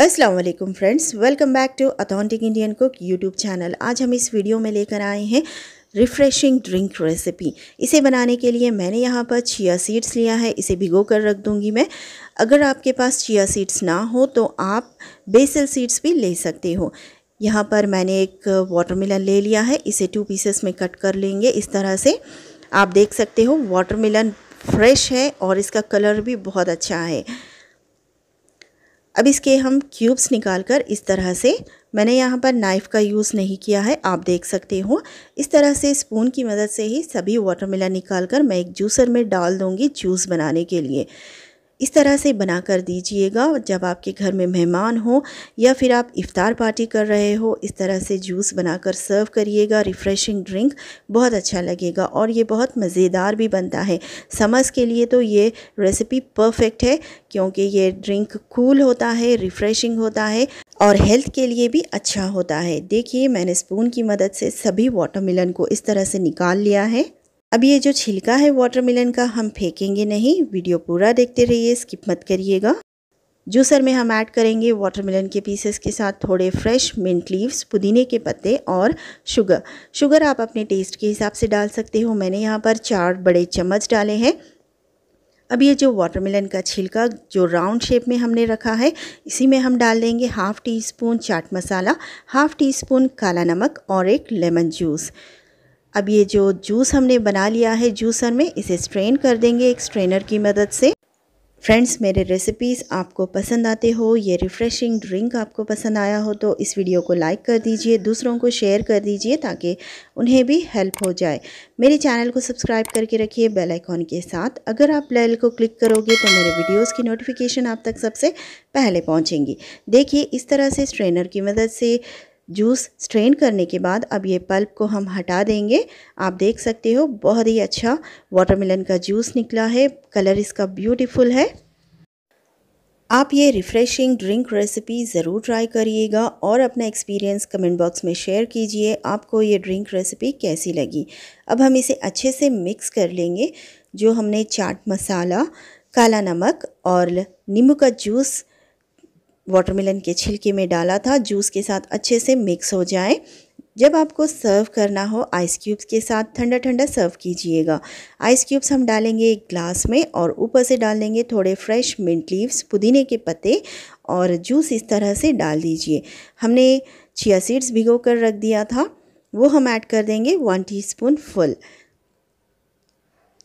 अस्सलाम वालेकुम friends welcome back to authentic Indian cook YouTube channel आज हम इस वीडियो में लेकर आए हैं रिफ़्रेशिंग ड्रिंक रेसिपी इसे बनाने के लिए मैंने यहाँ पर चिया सीड्स लिया है इसे भिगो कर रख दूँगी मैं अगर आपके पास चिया सीड्स ना हो तो आप बेसल सीड्स भी ले सकते हो यहाँ पर मैंने एक वाटरमेलन ले लिया है इसे टू पीसेस में कट कर लेंगे इस तरह से आप देख सकते हो वाटरमेलन फ्रेश है और इसका कलर भी बहुत अच्छा है अब इसके हम क्यूब्स निकाल कर इस तरह से मैंने यहाँ पर नाइफ़ का यूज़ नहीं किया है आप देख सकते हो इस तरह से स्पून की मदद से ही सभी वाटरमेलन निकाल कर मैं एक जूसर में डाल दूँगी जूस बनाने के लिए इस तरह से बना कर दीजिएगा जब आपके घर में मेहमान हो या फिर आप इफ़ार पार्टी कर रहे हो इस तरह से जूस बनाकर सर्व करिएगा रिफ़्रेशिंग ड्रिंक बहुत अच्छा लगेगा और ये बहुत मज़ेदार भी बनता है समर्स के लिए तो ये रेसिपी परफेक्ट है क्योंकि ये ड्रिंक कूल होता है रिफ़्रेशिंग होता है और हेल्थ के लिए भी अच्छा होता है देखिए मैंने स्पून की मदद से सभी वाटरमेलन को इस तरह से निकाल लिया है अब ये जो छिलका है वाटरमेलन का हम फेंकेंगे नहीं वीडियो पूरा देखते रहिए स्किप मत करिएगा जूसर में हम ऐड करेंगे वाटरमेलन के पीसेस के साथ थोड़े फ्रेश मिंट लीव्स पुदीने के पत्ते और शुगर शुगर आप अपने टेस्ट के हिसाब से डाल सकते हो मैंने यहाँ पर चार बड़े चम्मच डाले हैं अब ये जो वाटरमेलन का छिलका जो राउंड शेप में हमने रखा है इसी में हम डाल देंगे half teaspoon chaat masala half teaspoon काला नमक और एक लेमन जूस अब ये जो जूस हमने बना लिया है जूसर में इसे स्ट्रेन कर देंगे एक स्ट्रेनर की मदद से फ्रेंड्स मेरे रेसिपीज़ आपको पसंद आते हो ये रिफ़्रेशिंग ड्रिंक आपको पसंद आया हो तो इस वीडियो को लाइक कर दीजिए दूसरों को शेयर कर दीजिए ताकि उन्हें भी हेल्प हो जाए मेरे चैनल को सब्सक्राइब करके रखिए बेल आइकॉन के साथ अगर आप बेल को क्लिक करोगे तो मेरे वीडियोस की नोटिफिकेशन आप तक सबसे पहले पहुँचेंगी देखिए इस तरह से स्ट्रेनर की मदद से जूस स्ट्रेन करने के बाद अब ये पल्प को हम हटा देंगे आप देख सकते हो बहुत ही अच्छा वाटरमेलन का जूस निकला है कलर इसका ब्यूटीफुल है आप ये रिफ़्रेशिंग ड्रिंक रेसिपी ज़रूर ट्राई करिएगा और अपना एक्सपीरियंस कमेंट बॉक्स में शेयर कीजिए आपको ये ड्रिंक रेसिपी कैसी लगी अब हम इसे अच्छे से मिक्स कर लेंगे जो हमने चाट मसाला काला नमक और नींबू का जूस वाटरमेलन के छिलके में डाला था जूस के साथ अच्छे से मिक्स हो जाए जब आपको सर्व करना हो आइस क्यूब्स के साथ ठंडा ठंडा सर्व कीजिएगा आइस क्यूब्स हम डालेंगे एक ग्लास में और ऊपर से डाल देंगे थोड़े फ्रेश मिंट लीव्स पुदीने के पत्ते और जूस इस तरह से डाल दीजिए हमने चिया सीड्स भिगो कर रख दिया था वो हम ऐड कर देंगे वन टीस्पून फुल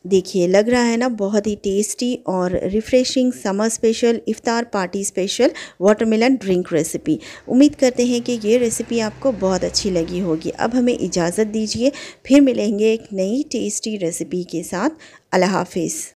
देखिए लग रहा है ना बहुत ही टेस्टी और रिफ़्रेशिंग समर स्पेशल इफ़ार party special watermelon drink recipe उम्मीद करते हैं कि ये रेसिपी आपको बहुत अच्छी लगी होगी अब हमें इजाज़त दीजिए फिर मिलेंगे एक नई टेस्टी रेसिपी के साथ अल्लाह हाफिज़